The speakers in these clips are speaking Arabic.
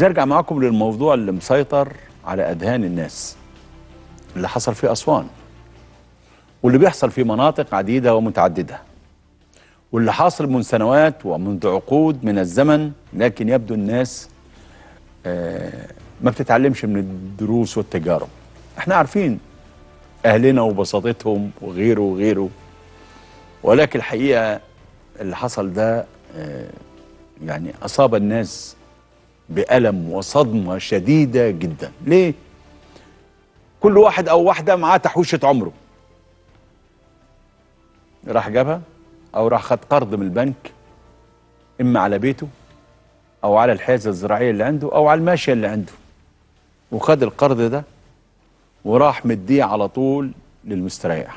عايز ارجع معاكم للموضوع اللي مسيطر على اذهان الناس اللي حصل في اسوان واللي بيحصل في مناطق عديده ومتعدده واللي حاصل من سنوات ومنذ عقود من الزمن لكن يبدو الناس آه، ما بتتعلمش من الدروس والتجارب احنا عارفين اهلنا وبساطتهم وغيره وغيره ولكن الحقيقه اللي حصل ده آه، يعني اصاب الناس بألم وصدمة شديدة جدا ليه؟ كل واحد أو واحدة معاه تحويشة عمره راح جابها أو راح خد قرض من البنك إما على بيته أو على الحيازة الزراعية اللي عنده أو على الماشية اللي عنده وخد القرض ده وراح مديه على طول للمستريح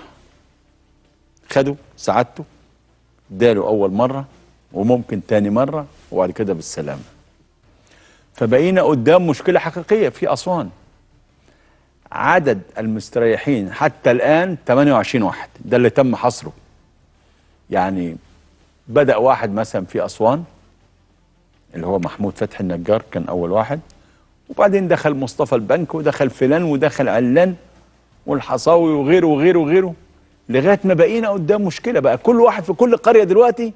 خده سعادته اداله أول مرة وممكن تاني مرة وبعد كده بالسلامة فبقينا قدام مشكلة حقيقية في أسوان عدد المستريحين حتى الآن 28 واحد ده اللي تم حصره يعني بدأ واحد مثلا في أسوان اللي هو محمود فتحي النجار كان أول واحد وبعدين دخل مصطفى البنك ودخل فلان ودخل علان والحصاوي وغيره وغيره وغيره لغاية ما بقينا قدام مشكلة بقى كل واحد في كل قرية دلوقتي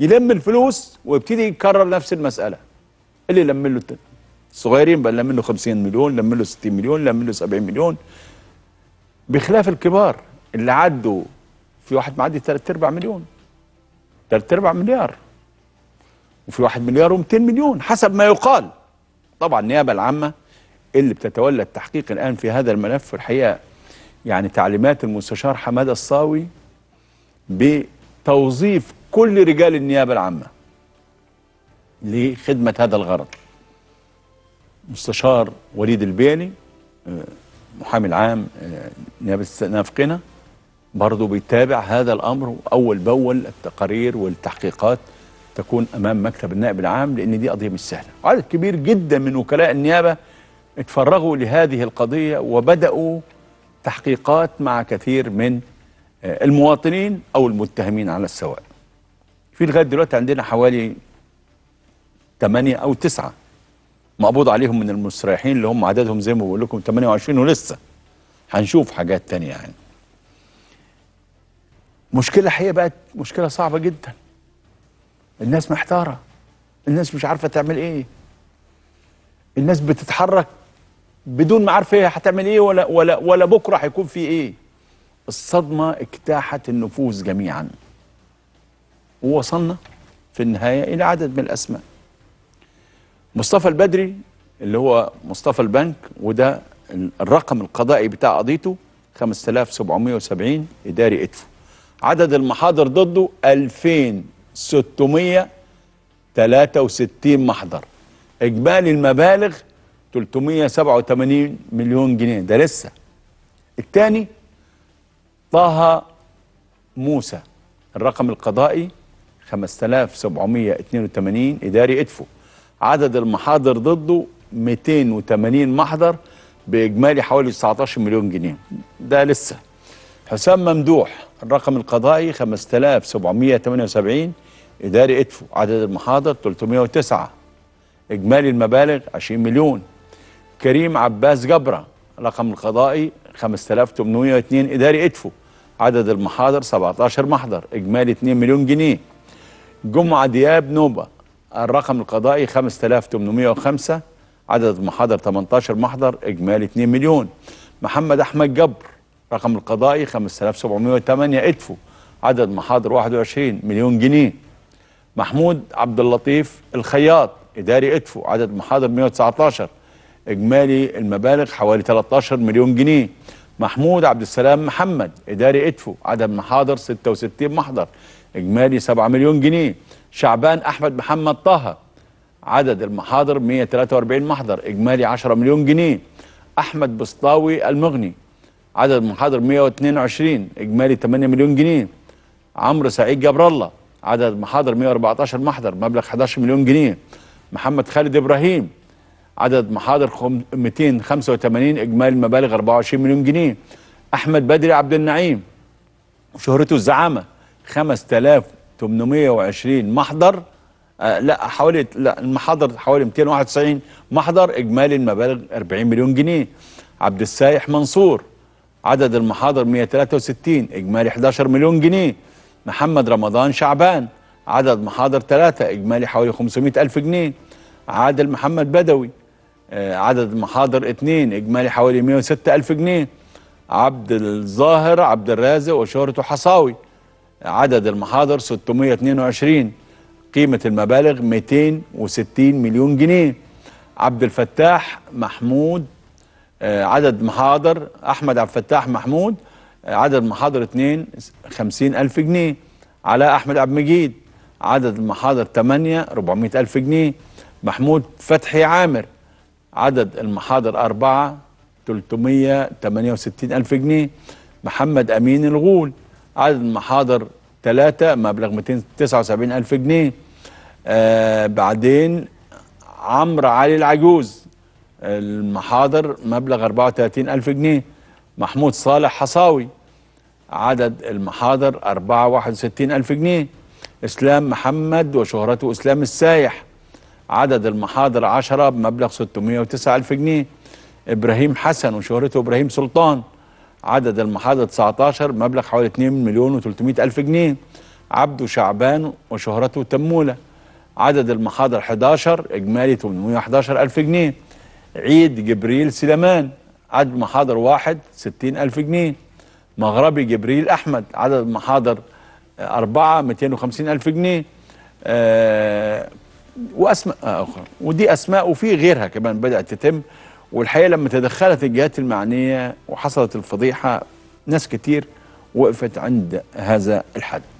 يلم الفلوس ويبتدي يكرر نفس المسألة اللي لم له صغيرين بقى لم له 50 مليون لم له 60 مليون لم له 70 مليون بخلاف الكبار اللي عدوا في واحد معدي 3 ارباع مليون 3 ارباع مليار وفي واحد مليار و200 مليون حسب ما يقال طبعا النيابه العامه اللي بتتولى التحقيق الان في هذا الملف الحقيقه يعني تعليمات المستشار حماده الصاوي بتوظيف كل رجال النيابه العامه لخدمة هذا الغرض مستشار وليد البياني آه، محامي العام آه، نيابة نافقنا برضه بيتابع هذا الأمر أول بأول التقارير والتحقيقات تكون أمام مكتب النائب العام لأن دي قضية مش سهلة عدد كبير جدا من وكلاء النيابة اتفرغوا لهذه القضية وبدأوا تحقيقات مع كثير من آه، المواطنين أو المتهمين على السواء في لغاية دلوقتي عندنا حوالي ثمانية او تسعة مقبوض عليهم من المستريحين اللي هم عددهم زي ما بقول لكم 28 ولسه هنشوف حاجات تانية يعني مشكلة حقيقة بقت مشكلة صعبة جدا الناس محتارة الناس مش عارفة تعمل ايه الناس بتتحرك بدون ما عارفة هتعمل ايه ولا ولا ولا بكرة هيكون في ايه الصدمة اجتاحت النفوس جميعا ووصلنا في النهاية إلى عدد من الأسماء مصطفى البدري اللي هو مصطفى البنك وده الرقم القضائي بتاع قضيته 5770 إداري إدفو عدد المحاضر ضده 2663 محضر إجمالي المبالغ 387 مليون جنيه ده لسه الثاني طه موسى الرقم القضائي 5782 إداري إدفو عدد المحاضر ضده 280 محضر باجمالي حوالي 19 مليون جنيه ده لسه حسام ممدوح الرقم القضائي 5778 اداري ادفو عدد المحاضر 309 اجمالي المبالغ 20 مليون كريم عباس جبره رقم القضائي 5802 اداري ادفو عدد المحاضر 17 محضر اجمالي 2 مليون جنيه جمعه دياب نوبه الرقم القضائي 5805 عدد المحاضر 18 محضر إجمالي 2 مليون محمد أحمد جبر رقم القضائي 5708 إدفو عدد محاضر 21 مليون جنيه محمود عبد اللطيف الخياط إداري إدفو عدد محاضر 119 إجمالي المبالغ حوالي 13 مليون جنيه محمود عبد السلام محمد إداري إدفو عدد محاضر 66 محضر إجمالي 7 مليون جنيه شعبان أحمد محمد طه عدد المحاضر 143 محضر إجمالي 10 مليون جنيه أحمد بسطاوي المغني عدد المحاضر 122 إجمالي 8 مليون جنيه عمرو سعيد جبر الله عدد المحاضر 114 محضر مبلغ 11 مليون جنيه محمد خالد إبراهيم عدد محاضر 285 إجمالي المبالغ 24 مليون جنيه أحمد بدري عبد النعيم شهرته الزعامة 5000 820 محضر آه لا حوالي لا المحاضر حوالي 291 محضر اجمالي المبالغ 40 مليون جنيه عبد السايح منصور عدد المحاضر 163 اجمالي 11 مليون جنيه محمد رمضان شعبان عدد محاضر 3 اجمالي حوالي 500 الف جنيه عادل محمد بدوي آه عدد المحاضر 2 اجمالي حوالي 106 الف جنيه عبد الظاهر عبد الرازق وشهرته حصاوي عدد المحاضر 622 قيمة المبالغ 260 مليون جنيه عبد الفتاح محمود آه، عدد محاضر أحمد عبد الفتاح محمود آه، عدد محاضر 2 50 ألف جنيه علاء أحمد عبد المجيد عدد المحاضر 8 400 ألف جنيه محمود فتحي عامر عدد المحاضر أربعة 368 ألف جنيه محمد أمين الغول عدد محاضر ثلاثة مبلغ 279 ألف جنيه آه بعدين عمرو علي العجوز المحاضر مبلغ 34 ألف جنيه محمود صالح حصاوي عدد المحاضر 461 ألف جنيه إسلام محمد وشهرته إسلام السايح عدد المحاضر 10 بمبلغ 609 ألف جنيه إبراهيم حسن وشهرته إبراهيم سلطان عدد المحاضر 19 مبلغ حوالي 2 مليون و300 ألف جنيه عبده شعبان وشهرته تمولة عدد المحاضر 11 إجمالي 811 ألف جنيه عيد جبريل سليمان عدد محاضر واحد 60 ألف جنيه مغربي جبريل أحمد عدد محاضر أربعة 250 ألف جنيه أه وأسماء أخرى ودي أسماء وفي غيرها كمان بدأت تتم والحقيقه لما تدخلت الجهات المعنيه وحصلت الفضيحه ناس كتير وقفت عند هذا الحد